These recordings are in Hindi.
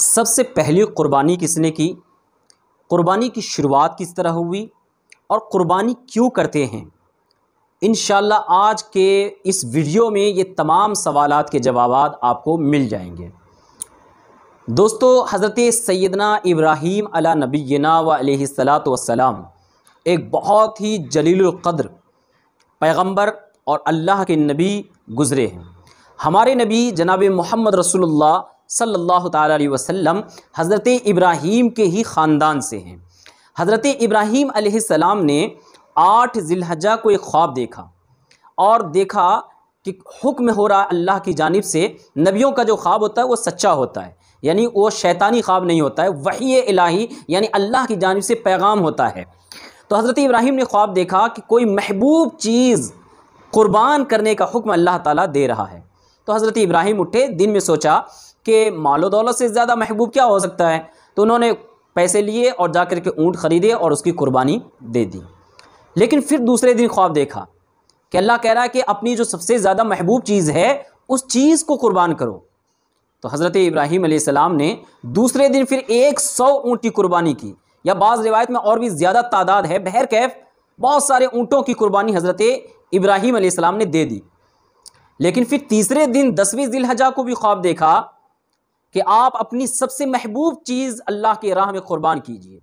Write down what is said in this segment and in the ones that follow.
सबसे पहली कुर्बानी किसने की कुर्बानी की शुरुआत किस तरह हुई और कुर्बानी क्यों करते हैं इन आज के इस वीडियो में ये तमाम सवाल के जवाब आपको मिल जाएंगे दोस्तों हज़रत सैदना इब्राहीम अला नबीना वसलात वसलाम एक बहुत ही जलीलक़द्र पैगंबर और अल्लाह के नबी गुज़रे हैं हमारे नबी जनाब मोहम्मद रसूलुल्लाह सल्लल्लाहु अलैहि वसल्लम हज़रत इब्राहीम के ही ख़ानदान से हैं हज़रत इब्राहीम अलैहिस्सलाम ने आठ जिलहजा को एक ख्वाब देखा और देखा कि हुक्म हो रहा अल्लाह की जानब से नबियों का जो ख्वाब होता है वो सच्चा होता है यानी वो शैतानी ख्वाब नहीं होता है वही इलाही यानी अल्लाह की जानब से पैगाम होता है तो हज़रत इब्राहीम ने ख्वाब देखा कि कोई महबूब चीज़ क़ुरबान करने का हुक्म अल्लाह ताला दे रहा है तो हज़रत इब्राहीम उठे दिन में सोचा के मालो दौलत से ज़्यादा महबूब क्या हो सकता है तो उन्होंने पैसे लिए और जा करके के ऊँट ख़रीदे और उसकी कुर्बानी दे दी लेकिन फिर दूसरे दिन ख्वाब देखा कि अल्लाह कह रहा है कि अपनी जो सबसे ज़्यादा महबूब चीज़ है उस चीज़ को कुर्बान करो तो हज़रत इब्राहीम सलाम ने दूसरे दिन फिर एक सौ ऊँट की कुर्बानी की या बाज़ रिवायत में और भी ज़्यादा तादाद है बहर कैफ बहुत सारे ऊँटों की कुर्बानी हज़रत इब्राहीम सलाम ने दे दी लेकिन फिर तीसरे दिन दसवीं जिलहजा को भी ख्वाब देखा कि आप अपनी सबसे महबूब चीज़ अल्लाह के राह में क़ुरबान कीजिए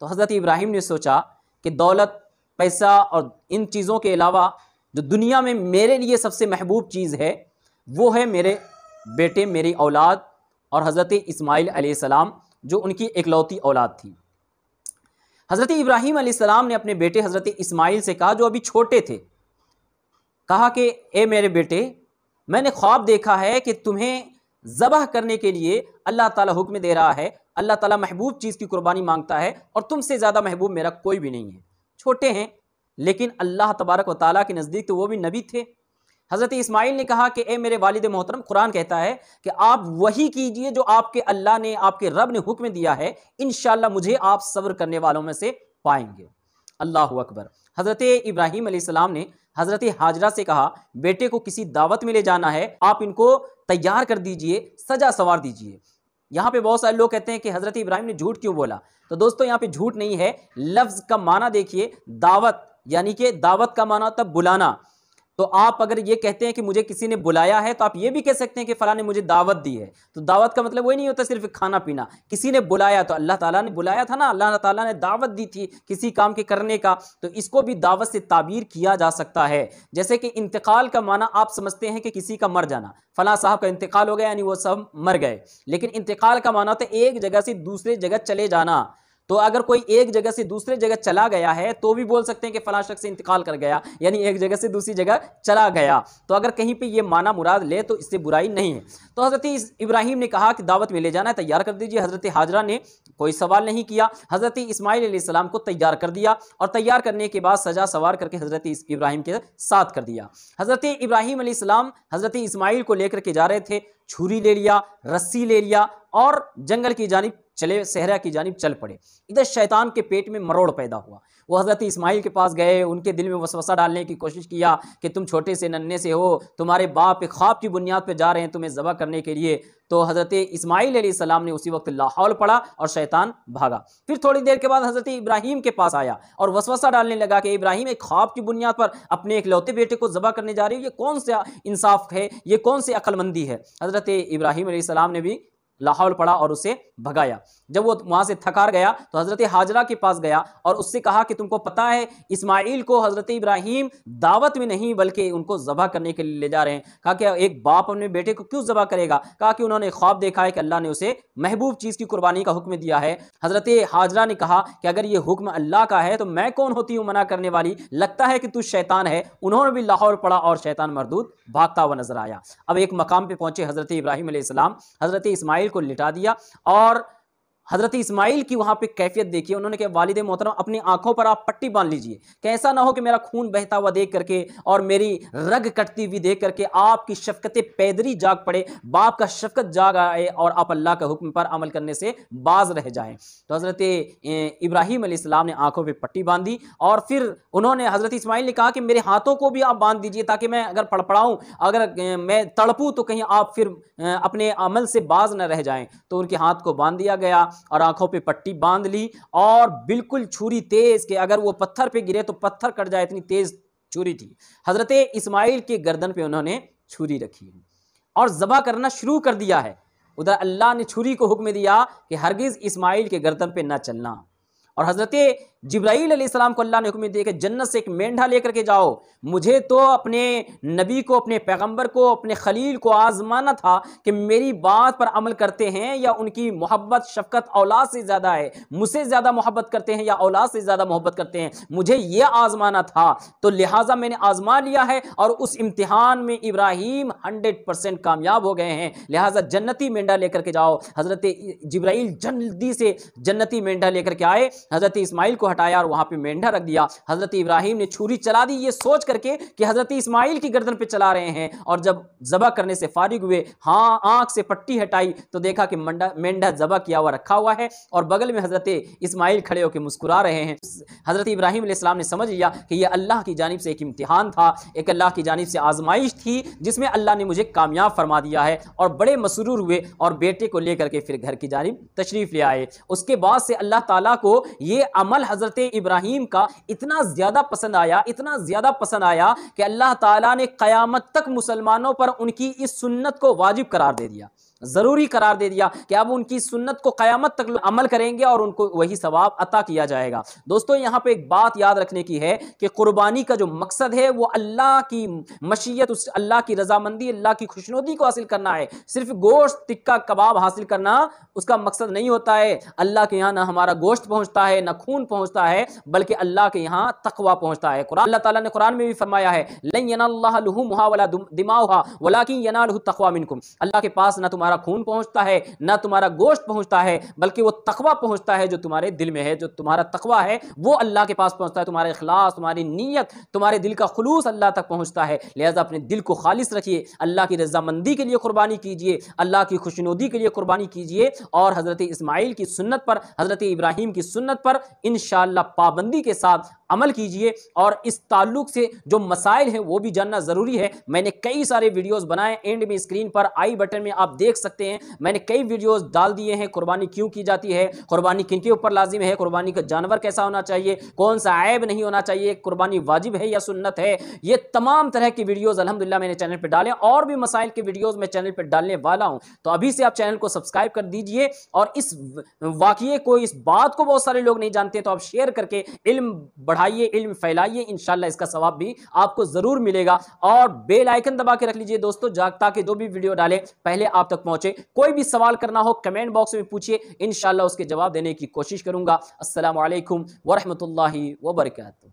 तो हज़रत इब्राहिम ने सोचा कि दौलत पैसा और इन चीज़ों के अलावा जो दुनिया में मेरे लिए सबसे महबूब चीज़ है वो है मेरे बेटे मेरी औलाद और हज़रत इसमाइल सलाम जो उनकी इकलौती औलाद थी हज़रत इब्राहिम सलाम ने अपने बेटे हज़रत इस्माइल से कहा जो अभी छोटे थे कहा कि ए मेरे बेटे मैंने ख्वाब देखा है कि तुम्हें ज़बह करने के लिए अल्लाह ताला हुक्म दे रहा है अल्लाह ताला महबूब चीज़ की कुर्बानी मांगता है और तुमसे ज़्यादा महबूब मेरा कोई भी नहीं है छोटे हैं लेकिन अल्लाह तबारक व ताली के नज़दीक तो वो भी नबी थे हज़रत इस्माइल ने कहा कि ए मेरे वालिद मोहतरम कुरान कहता है कि आप वही कीजिए जो आपके अल्लाह ने आपके रब ने हुक्म दिया है इन मुझे आप सब्र करने वालों में से पाएंगे अल्लाह अकबर हज़रत इब्राहिम सलाम ने हज़रत हाजरा से कहा बेटे को किसी दावत में ले जाना है आप इनको तैयार कर दीजिए सजा संवार दीजिए यहाँ पे बहुत सारे लोग कहते हैं कि हज़रत इब्राहिम ने झूठ क्यों बोला तो दोस्तों यहाँ पे झूठ नहीं है लफ्ज़ का माना देखिए दावत यानी कि दावत का माना तब बुलाना तो आप अगर ये कहते हैं कि मुझे किसी ने बुलाया है तो आप ये भी कह सकते हैं कि फला ने मुझे दावत दी है तो दावत का मतलब वही नहीं होता सिर्फ खाना पीना किसी ने बुलाया तो अल्लाह ताला ने बुलाया था ना अल्लाह ताला ने दावत दी थी किसी काम के करने का तो इसको भी दावत से ताबीर किया जा सकता है जैसे कि इंतकाल का माना आप समझते हैं कि किसी का मर जाना फला साहब का इंतकाल हो गया यानी वो सब मर गए लेकिन इंतकाल का माना तो एक जगह से दूसरे जगह चले जाना तो अगर कोई एक जगह से दूसरे जगह चला गया है तो भी बोल सकते हैं कि फला शख्स इंतकाल कर गया यानी एक जगह से दूसरी जगह चला गया तो अगर कहीं पर ये माना मुराद ले तो इससे बुराई नहीं है तो हज़रत इब्राहिम ने कहा कि दावत में ले जाना है तैयार कर दीजिए हज़रत हाजरा ने कोई सवाल नहीं किया हज़रत इसमाईलम को तैयार कर दिया और तैयार करने के बाद सजा सवार करके हज़रत इब्राहिम के साथ कर दिया हज़रत इब्राहिम हज़रत इसमाइल को लेकर के जा रहे थे छुरी ले लिया रस्सी ले लिया और जंगल की जानब चले सहरा की जानब चल पड़े इधर शैतान के पेट में मरोड़ पैदा हुआ वो हज़रत इस्माइल के पास गए उनके दिल में वसवसा डालने की कोशिश किया कि तुम छोटे से नन्हे से हो तुम्हारे बाप एक ख्वाब की बुनियाद पर जा रहे हैं तुम्हें ज़बह करने के लिए तो हज़रत इसमाइल सलाम ने उसी वक्त लाहौल पढ़ा और शैतान भागा फिर थोड़ी देर के बाद हज़रत इब्राहिम के पास आया और वसवसा डालने लगा कि इब्राहिम एक ख्वाब की बुनियाद पर अपने एक लौते बेटे को ज़बा करने जा रही है ये कौन सा इंसाफ है ये कौन सी अकलमंदी है हज़रत इब्राहिम सलाम ने भी लाहौल पड़ा और उसे भगाया जब वो वहाँ से थकार गया तो हज़रत हाजरा के पास गया और उससे कहा कि तुमको पता है इस्माइल को हज़रत इब्राहिम दावत में नहीं बल्कि उनको ज़बह करने के लिए ले जा रहे हैं कहा कि एक बाप अपने बेटे को क्यों ज़बह करेगा कहा कि उन्होंने ख्वाब देखा है कि अल्लाह ने उसे महबूब चीज़ की कुर्बानी का हुक्म दिया है हज़रत हाजरा ने कहा कि अगर ये हुक्म अल्लाह का है तो मैं कौन होती हूँ मना करने वाली लगता है कि तू शैतान है उन्होंने भी लाहौर पड़ा और शैतान मरदूद भागता हुआ नजर आया अब एक मकाम पर पहुंचे हज़रत इब्राहिम हज़रत इसमाइल को लिटा दिया और हज़रत इस्माइल की वहाँ पे कैफियत देखिए उन्होंने कहा वालिद मोहतरम अपनी आंखों पर आप पट्टी बांध लीजिए कैसा ना हो कि मेरा खून बहता हुआ देख करके और मेरी रग कटती हुई देख करके आपकी शफकत पैदरी जाग पड़े बाप का शफकत जाग आए और आप अल्लाह के हुक्म पर अमल करने से बाज रह जाएं तो हज़रत इब्राहिम अलीस्म ने आँखों पर पट्टी बांध दी और फिर उन्होंने हज़रत इसमाइल ने कहा कि मेरे हाथों को भी आप बांध दीजिए ताकि मैं अगर पड़पड़ाऊँ अगर मैं तड़पूँ तो कहीं आप फिर अपने अमल से बाज न रह जाएँ तो उनके हाथ को बांध दिया गया और आंखों पे पट्टी बांध ली और बिल्कुल छुरी तेज़ के अगर वो पत्थर पे गिरे तो पत्थर कट जाए इतनी तेज़ छुरी थी हज़रत इस्माइल के गर्दन पे उन्होंने छुरी रखी और ज़बा करना शुरू कर दिया है उधर अल्लाह ने छुरी को हुक्म दिया कि हरगिज़ इस्माइल के गर्दन पे ना चलना और हज़रत जब्राईल को अल्लाह ने हुक्म दिया कि जन्नत से एक मेंढा लेकर के जाओ मुझे तो अपने नबी को अपने पैगंबर को अपने खलील को आज़माना था कि मेरी बात पर अमल करते हैं या उनकी मोहब्बत शफकत औलाद से ज़्यादा है मुझसे ज़्यादा मोहब्बत करते हैं या औलाद से ज़्यादा मोहब्बत करते हैं मुझे यह आज़माना था तो लिहाजा मैंने आज़मा लिया है और उस इम्तहान में इब्राहिम हंड्रेड परसेंट कामयाब हो गए हैं लिहाजा जन्नती मेंढा लेकर के जाओ हज़रत जब्राइल जल्दी से जन्नती मेंढा लेकर के आए हज़रत इसमाइल को हटाया और वहाँ पर मेंढा रख दिया हज़रत इब्राहिम ने छुरी चला दी ये सोच करके कि हज़रत इस्माइल की गर्दन पर चला रहे हैं और जब जबा करने से फारिग हुए हाँ आँख से पट्टी हटाई तो देखा कि मंडा मेंढा जबा किया हुआ रखा हुआ है और बगल में हज़रत इस्माइल खड़े होकर मुस्कुरा रहे हैं हज़रत इब्राहिम ने समझ लिया कि यह अल्लाह की जानब से एक इम्तहान था एक अल्लाह की जानब से आजमाइश थी जिसमें अल्लाह ने मुझे कामयाब फरमा दिया है और बड़े मसरूर हुए और बेटे को लेकर के फिर घर की जानब तशरीफ़ ले आए उसके बाद से अल्लाह ताला को ये अमल हज़रत इब्राहिम का इतना ज़्यादा पसंद आया इतना ज़्यादा पसंद आया कि अल्लाह ताला ने क़यामत तक मुसलमानों पर उनकी इस सुन्नत को वाजिब करार दे दिया ज़रूरी करार दे दिया कि अब उनकी सुन्नत को क़यामत तक अमल करेंगे और उनको वही सवाब अता किया जाएगा दोस्तों यहाँ पे एक बात याद रखने की है कि कुर्बानी का जो मकसद है वो अल्लाह की मशीयत उस अल्लाह की रजामंदी अल्लाह की खुशनुदी को हासिल करना है सिर्फ गोश्त टिक्का कबाब हासिल करना उसका मकसद नहीं होता है अल्लाह के यहाँ ना हमारा गोश्त पहुँचता है ना खून पहुँचता है बल्कि अल्लाह के यहाँ तकवा पहुँचता है कुरान अल्लाह ताला ने कुरान में भी फरमाया है लहू मुहा वला दिमाहा वला कि यना तकवा मिनकुम अल्लाह के पास ना तुम्हारा तुम्हारा खून पहुंचता है ना तुम्हारा गोश्त पहुंचता है बल्कि वो तकवा पहुंचता है जो तुम्हारे दिल में है जो तुम्हारा तकवा है वो अल्लाह के पास पहुंचता है तुम्हारा अखलास तुम्हारी नीयत तुम्हारे दिल का खलूस अल्लाह तक पहुंचता है लिहाजा अपने दिल को खालिश रखिए अल्लाह की रजामंदी के लिए कुर्बानी कीजिए अल्लाह की खुशनुदी के लिए कुर्बानी कीजिए और हज़रत इसमाइल की सुन्नत पर हज़रत इब्राहिम की सुन्नत पर इन पाबंदी के साथ अमल कीजिए और इस ताल्लुक से जो मसाइल हैं वो भी जानना ज़रूरी है मैंने कई सारे वीडियोस बनाए एंड में स्क्रीन पर आई बटन में आप देख सकते हैं मैंने कई वीडियोस डाल दिए हैं कुर्बानी क्यों की जाती है कुर्बानी किन के ऊपर लाजिम है कुर्बानी का जानवर कैसा होना चाहिए कौन सा ऐब नहीं होना चाहिए कुर्बानी वाजिब है या सुन्नत है ये तमाम तरह की वीडियोज़ अलहमदिल्ला मैंने चैनल पर डाले और भी मसाइल के वीडियोज़ मैं चैनल पर डालने वाला हूँ तो अभी से आप चैनल को सब्सक्राइब कर दीजिए और इस वाक्य को इस बात को बहुत सारे लोग नहीं जानते तो आप शेयर करके इल्म बढ़ाइए इल्म फैलाइए इन इसका सवाब भी आपको ज़रूर मिलेगा और बेल आइकन दबा के रख लीजिए दोस्तों जागता के जो भी वीडियो डाले पहले आप तक पहुंचे कोई भी सवाल करना हो कमेंट बॉक्स में पूछिए इनशाला उसके जवाब देने की कोशिश करूंगा असलम वरहमल वर्का